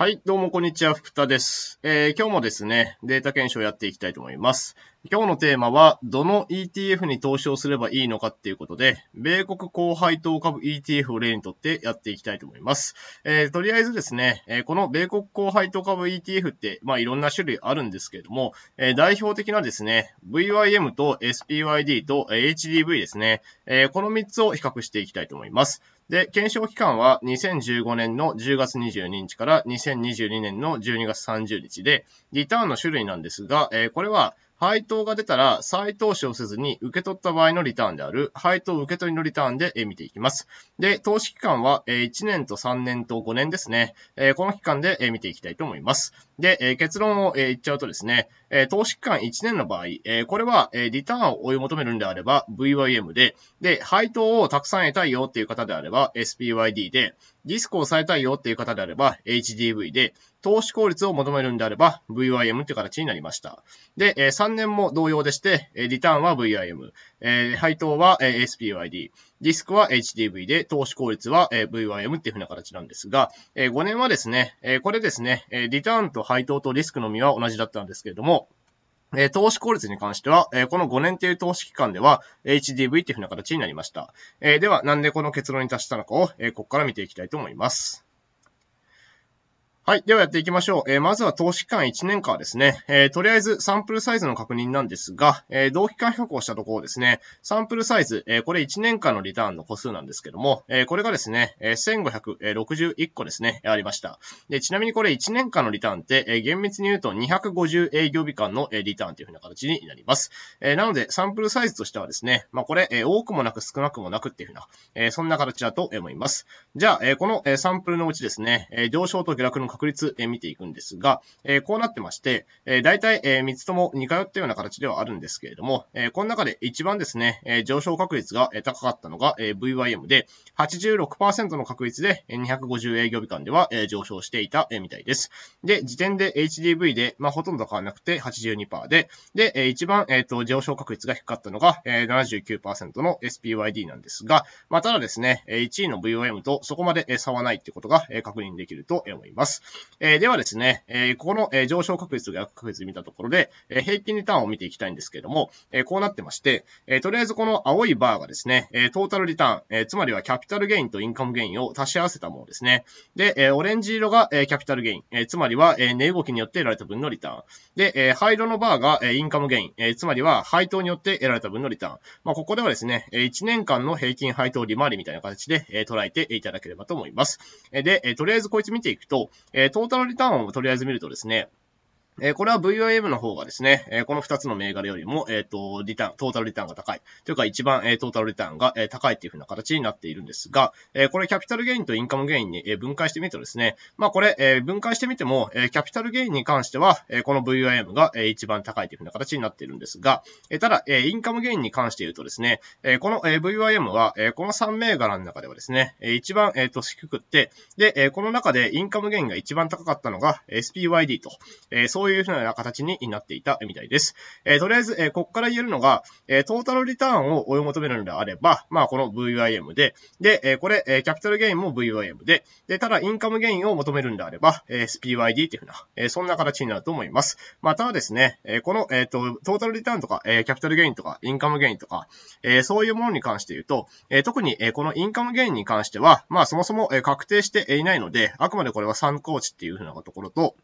はい、どうもこんにちは、福田です。えー、今日もですね、データ検証をやっていきたいと思います。今日のテーマは、どの ETF に投資をすればいいのかっていうことで、米国高配当株 ETF を例にとってやっていきたいと思います。えー、とりあえずですね、えー、この米国高配当株 ETF って、まあいろんな種類あるんですけれども、えー、代表的なですね、VYM と SPYD と HDV ですね、えー、この3つを比較していきたいと思います。で、検証期間は2015年の10月22日から2022年の12月30日で、リターンの種類なんですが、えー、これは配当が出たら再投資をせずに受け取った場合のリターンである、配当受け取りのリターンで見ていきます。で、投資期間は1年と3年と5年ですね。この期間で見ていきたいと思います。で、え結論を、え言っちゃうとですね、え投資期間1年の場合、えこれは、えリターンを追い求めるんであれば VYM で、で、配当をたくさん得たいよっていう方であれば SPYD で、リスクを抑えたいよっていう方であれば HDV で、投資効率を求めるんであれば VYM という形になりました。で、3年も同様でして、リターンは VIM。えー、配当は、えー、SPYD、ディスクは HDV で、投資効率は、えー、VYM っていうふうな形なんですが、えー、5年はですね、えー、これですね、えー、リターンと配当とリスクのみは同じだったんですけれども、え投資効率に関しては、えこの5年という投資期間では HDV っていうふうな形になりました。えでは、なんでこの結論に達したのかを、えここから見ていきたいと思います。はい。ではやっていきましょう。えー、まずは投資期間1年間ですね。えー、とりあえずサンプルサイズの確認なんですが、えー、同期間比較をしたところですね、サンプルサイズ、えー、これ1年間のリターンの個数なんですけども、えー、これがですね、えー、1561個ですね、ありました。で、ちなみにこれ1年間のリターンって、えー、厳密に言うと250営業日間の、えリターンというふうな形になります。えー、なので、サンプルサイズとしてはですね、まあこれ、えー、多くもなく少なくもなくっていうふうな、えー、そんな形だと思います。じゃあ、えー、この、えー、サンプルのうちですね、えー、上昇と下落の確確率、え見ていくんですが、えこうなってまして、え大体、え3つとも似通ったような形ではあるんですけれども、えこの中で一番ですね、え上昇確率が高かったのが、え VYM で、86%の確率で250営業日間では、え上昇していた、えみたいです。で、時点で HDV で、まあ、ほとんど変わらなくて82%で、で、え一番、えっ、と、上昇確率が低かったのが、えー、79%の SPYD なんですが、まあ、ただですね、1位の v y m とそこまで差はないってことが確認できると思います。えー、ではですね、えー、ここの、え上昇確率、と逆確率見たところで、え平均リターンを見ていきたいんですけれども、えこうなってまして、えとりあえずこの青いバーがですね、えトータルリターン、えつまりはキャピタルゲインとインカムゲインを足し合わせたものですね。で、えオレンジ色が、えキャピタルゲイン、えつまりは、え値動きによって得られた分のリターン。で、え灰色のバーが、えインカムゲイン、えつまりは配当によって得られた分のリターン。まあ、ここではですね、え1年間の平均配当利回りみたいな形で、え捉えていただければと思います。で、えとりあえずこいつ見ていくと、えー、トータルリターンをとりあえず見るとですね、えこれは VIM の方がですね、えこの2つの銘柄よりも、えっ、と、リターン、トータルリターンが高い。というか一番、えトータルリターンが、え高いっていうふうな形になっているんですが、えこれキャピタルゲインとインカムゲインに、え分解してみるとですね、まあこれ、え分解してみても、えキャピタルゲインに関しては、えこの VIM が、え一番高いというふうな形になっているんですが、えただ、えインカムゲインに関して言うとですね、えこの、え VIM は、えこの3銘柄の中ではですね、え一番、えっ、と、低くって、で、えこの中でインカムゲインが一番高かったのが SPYD と、えそういうとういうふうな形になっていたみたいです。えー、とりあえず、えー、こっから言えるのが、えー、トータルリターンを追い求めるのであれば、まあ、この VIM で、で、えー、これ、えー、キャピタルゲインも VIM で、で、ただ、インカムゲインを求めるんであれば、えー、SPYD っていうふうな、えー、そんな形になると思います。またはですね、えー、この、えっ、ー、と、トータルリターンとか、えー、キャピタルゲインとか、インカムゲインとか、えー、そういうものに関して言うと、えー、特に、えー、このインカムゲインに関しては、まあ、そもそも、えー、確定していないので、あくまでこれは参考値っていうふうなところと、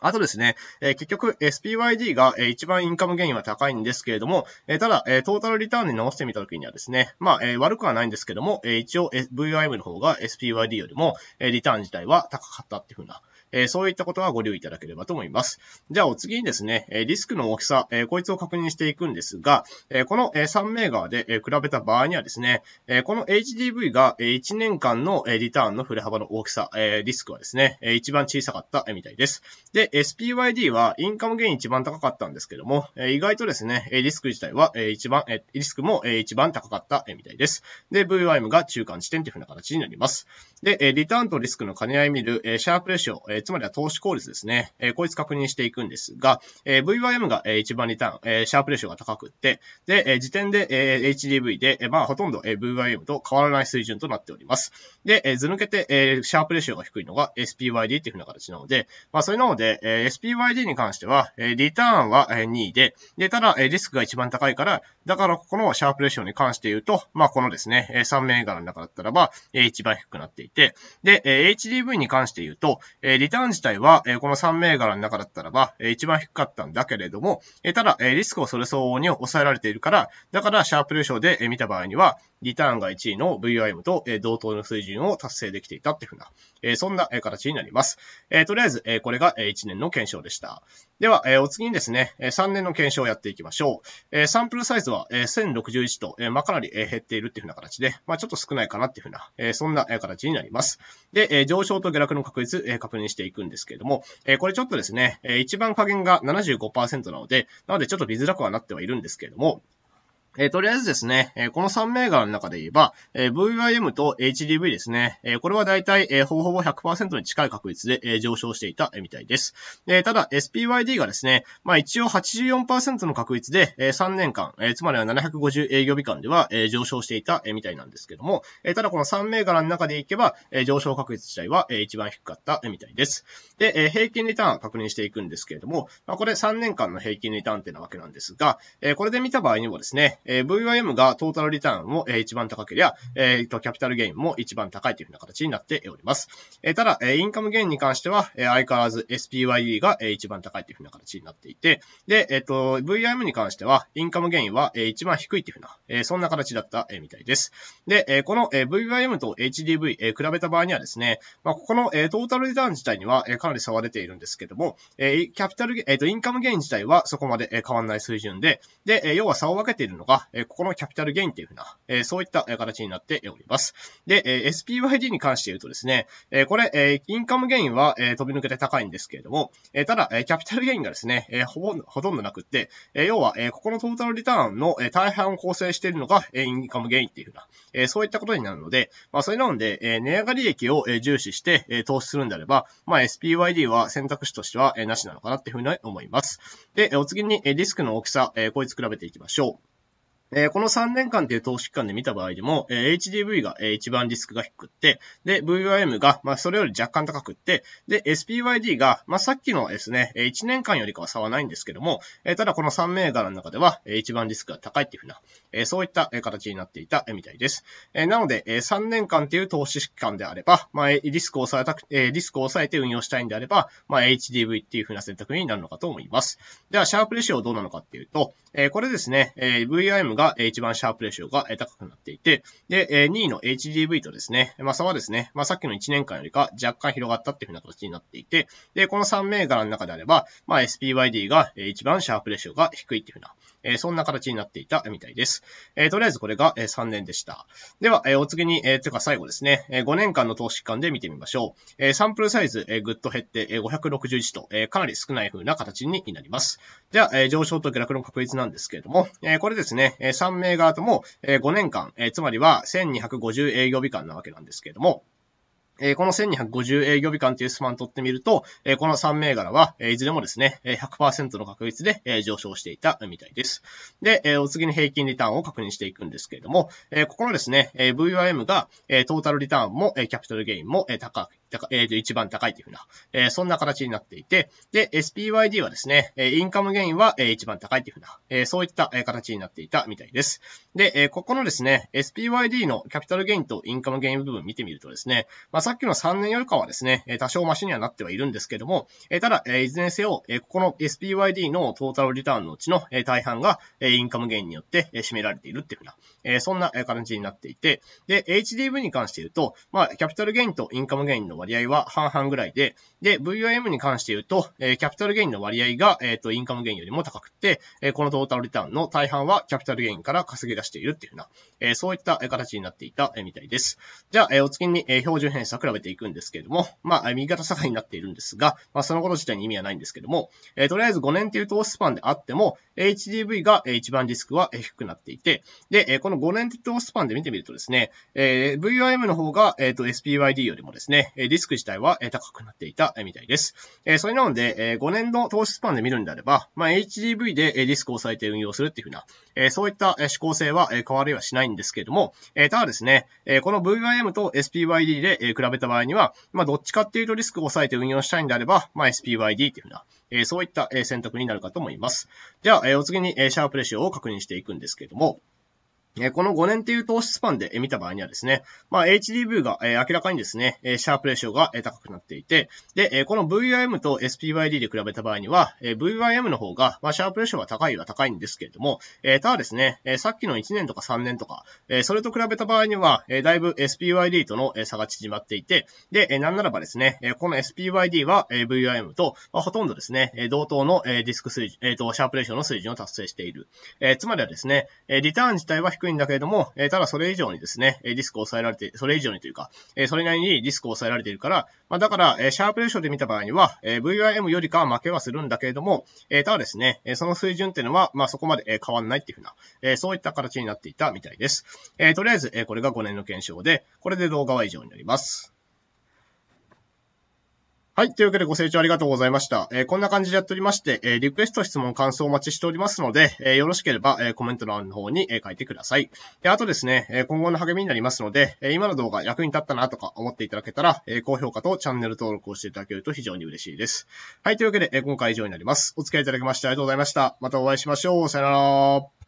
あとですね、えー、結局 SPYD が、えー、一番インカムゲインは高いんですけれども、えー、ただ、えトータルリターンに直してみたときにはですね、まあ、え悪くはないんですけども、え一応、VIM の方が SPYD よりも、えリターン自体は高かったっていうふうな、えそういったことはご留意いただければと思います。じゃあお次にですね、えリスクの大きさ、えこいつを確認していくんですが、えこの、え3銘柄で、え比べた場合にはですね、えこの HDV が、え1年間の、えリターンの振れ幅の大きさ、えリスクはですね、え一番小さかった、えみたいです。で、SPYD はインカムゲイン一番高かったんですけども、意外とですね、リスク自体は一番、リスクも一番高かったみたいです。で、VYM が中間地点というふうな形になります。で、リターンとリスクの兼ね合い見るシャープレシオ、つまりは投資効率ですね。こいつ確認していくんですが、VYM が一番リターン、シャープレシオが高くって、で、時点で HDV で、まあほとんど VYM と変わらない水準となっております。で、図抜けてシャープレシオが低いのが SPYD というふうな形なので、まあそういうので、え SPYD に関しては、えリターンは2位で、で、ただ、えリスクが一番高いから、だからここのシャープレシオに関して言うと、まあ、このですね、え3銘柄の中だったらば、え一番低くなっていて、で、え HDV に関して言うと、えリターン自体は、えこの3銘柄の中だったらば、え一番低かったんだけれども、えただ、えリスクをそれ相応に抑えられているから、だから、シャープレシオで見た場合には、リターンが1位の VIM と、同等の水準を達成できていたっていうふうな、えそんな、形になります。えとりあえず、えこれが、1年の検証でした。では、お次にですね、3年の検証をやっていきましょう。えサンプルサイズは、え1061と、えまあ、かなり、減っているっていうふうな形で、まあ、ちょっと少ないかなっていうふうな、そんな、形になります。で、上昇と下落の確率、え確認していくんですけれども、えこれちょっとですね、一番加減が75%なので、なのでちょっと見づらくはなってはいるんですけれども、えー、とりあえずですね、えー、この3銘柄の中で言えば、えー、VIM と HDV ですね、えこれは大体、えほぼほぼ100%に近い確率で、え上昇していた、みたいです。えただ、SPYD がですね、まあ一応84%の確率で、え3年間、えつまりは750営業日間では、え上昇していた、みたいなんですけども、えただこの3銘柄の中でいけば、え上昇確率自体は、え一番低かった、みたいです。で、え平均リターン確認していくんですけれども、まあこれ3年間の平均リターンってなわけなんですが、えこれで見た場合にもですね、えー、VYM がトータルリターンも、えー、一番高ければ、えー、と、キャピタルゲインも一番高いというふうな形になっております。えー、ただ、えインカムゲインに関しては、え相変わらず SPYE が、え一番高いというふうな形になっていて、で、えっ、と、v y m に関しては、インカムゲインは、え一番低いというふうな、えそんな形だった、えみたいです。で、えこの、え v y m と HDV、え比べた場合にはですね、まあ、ここの、えトータルリターン自体には、えかなり差は出ているんですけども、えキャピタル、えっ、と、インカムゲイン自体はそこまで、え変わらない水準で、で、え要は差を分けているのが、か、えここのキャピタルゲインっていうふうな、えそういった形になっております。で、え SPYD に関して言うとですね、えこれ、えインカムゲインは、え飛び抜けて高いんですけれども、えただ、えキャピタルゲインがですね、えほぼ、ほとんどなくって、え要は、えここのトータルリターンの、え大半を構成しているのが、えインカムゲインっていうふうな、えそういったことになるので、まあ、それなので、え値上がり益を、え重視して、え投資するんであれば、まあ、SPYD は選択肢としては、えなしなのかなっていうふうに思います。で、お次に、えディスクの大きさ、えこいつ比べていきましょう。えー、この3年間という投資期間で見た場合でも、えー、HDV が、えー、一番リスクが低くって、で、VIM が、まあ、それより若干高くって、で、SPYD が、まあ、さっきのですね、1年間よりかは差はないんですけども、えただこの3銘柄の中では、え一番リスクが高いっていうふうな、えそういった形になっていたみたいです。えなので、え3年間という投資期間であれば、まあ、リスクを抑えたく、えリスクを抑えて運用したいんであれば、まあ、HDV っていうふうな選択になるのかと思います。では、シャープレシオどうなのかっていうと、えこれですね、え VIM が一番シャープレシオが高くなっていて、で、2位の HDV とですね、まあ、差はですね、まあ、さっきの1年間よりか若干広がったっていうふうな形になっていて、で、この3銘柄の中であれば、まあ、SPYD が一番シャープレシオが低いっていうふうなえそんな形になっていたみたいです。えとりあえずこれが、え3年でした。では、えお次に、えというか最後ですね、え5年間の投資期間で見てみましょう。えサンプルサイズ、えぐっと減って、え561と、えかなり少ない風な形になります。では、え上昇と下落の確率なんですけれども、えこれですね、え3名側とも、え5年間、えつまりは1250営業日間なわけなんですけれども、えこの1250営業日間というスパン取ってみると、えこの3銘柄は、えいずれもですね、100%の確率で、え上昇していたみたいです。で、えお次に平均リターンを確認していくんですけれども、えここのですね、え v y m が、えトータルリターンも、えキャピタルゲインも、え高高、えー、と一番高いというふうな、えー、そんな形になっていて、で、SPYD はですね、インカムゲインは、え一番高いというふうな、えー、そういった形になっていたみたいです。で、えー、ここのですね、SPYD のキャピタルゲインとインカムゲイン部分を見てみるとですね、まあ、さっきの3年よりかはですね、多少マシにはなってはいるんですけども、えー、ただ、えー、いずれにせよ、えー、ここの SPYD のトータルリターンのうちの、え大半が、えインカムゲインによって、え占められているというふうな、えー、そんな感じになっていて、で、HDV に関して言うと、まあ、キャピタルゲインとインカムゲインの割割合は半々ぐらいで、で、VIM に関して言うと、えー、キャピタルゲインの割合が、えっ、ー、と、インカムゲインよりも高くて、えー、このトータルリターンの大半はキャピタルゲインから稼ぎ出しているっていうような、えー、そういった形になっていた、えみたいです。じゃあ、えー、お月に、えー、標準偏差比べていくんですけれども、まあ、右肩下がりになっているんですが、まあ、そのこと自体に意味はないんですけども、えー、とりあえず5年という投資スパンであっても、HDV が、え一番リスクは、え低くなっていて、で、えこの5年という投資スパンで見てみるとですね、えー、VIM の方が、えっ、ー、と、SPYD よりもですね、えリスク自体は、高くなっていた、みたいです。えそれなので、え5年の投資スパンで見るんであれば、まあ、HDV で、えリスクを抑えて運用するっていうふうな、えそういった、え指向性は、え変わりはしないんですけれども、えただですね、えこの v y m と SPYD で、え比べた場合には、まあ、どっちかっていうとリスクを抑えて運用したいんであれば、まあ、SPYD っていうふうな、えそういった、え選択になるかと思います。じゃえお次に、えシャープレシオを確認していくんですけれども、この5年という投資スパンで見た場合にはですね、まあ、HDV が、明らかにですね、シャープレーションが、高くなっていて、で、この VIM と SPYD で比べた場合には、VIM の方が、まあ、シャープレーションは高いは高いんですけれども、ただですね、さっきの1年とか3年とか、それと比べた場合には、だいぶ SPYD との差が縮まっていて、で、なんならばですね、この SPYD は、VIM と、ほとんどですね、同等の、ディスク水準、シャープレーションの水準を達成している。つまりはですね、リターン自体は低い低いんだけれども、えただそれ以上にですね、リスクを抑えられて、それ以上にというか、えそれなりにリスクを抑えられているから、まあ、だから、えシャープ優勝で見た場合には、え VIM よりかは負けはするんだけれども、えただですね、えその水準っていうのは、まあ、そこまで、え変わんないっていうふうな、えそういった形になっていたみたいです。えとりあえず、えこれが5年の検証で、これで動画は以上になります。はい。というわけでご清聴ありがとうございました。えー、こんな感じでやっておりまして、えー、リクエスト、質問、感想をお待ちしておりますので、えー、よろしければ、えコメント欄の方に、え書いてください。で、あとですね、え今後の励みになりますので、え今の動画役に立ったなとか思っていただけたら、え高評価とチャンネル登録をしていただけると非常に嬉しいです。はい。というわけで、え今回以上になります。お付き合いいただきましてありがとうございました。またお会いしましょう。さよなら。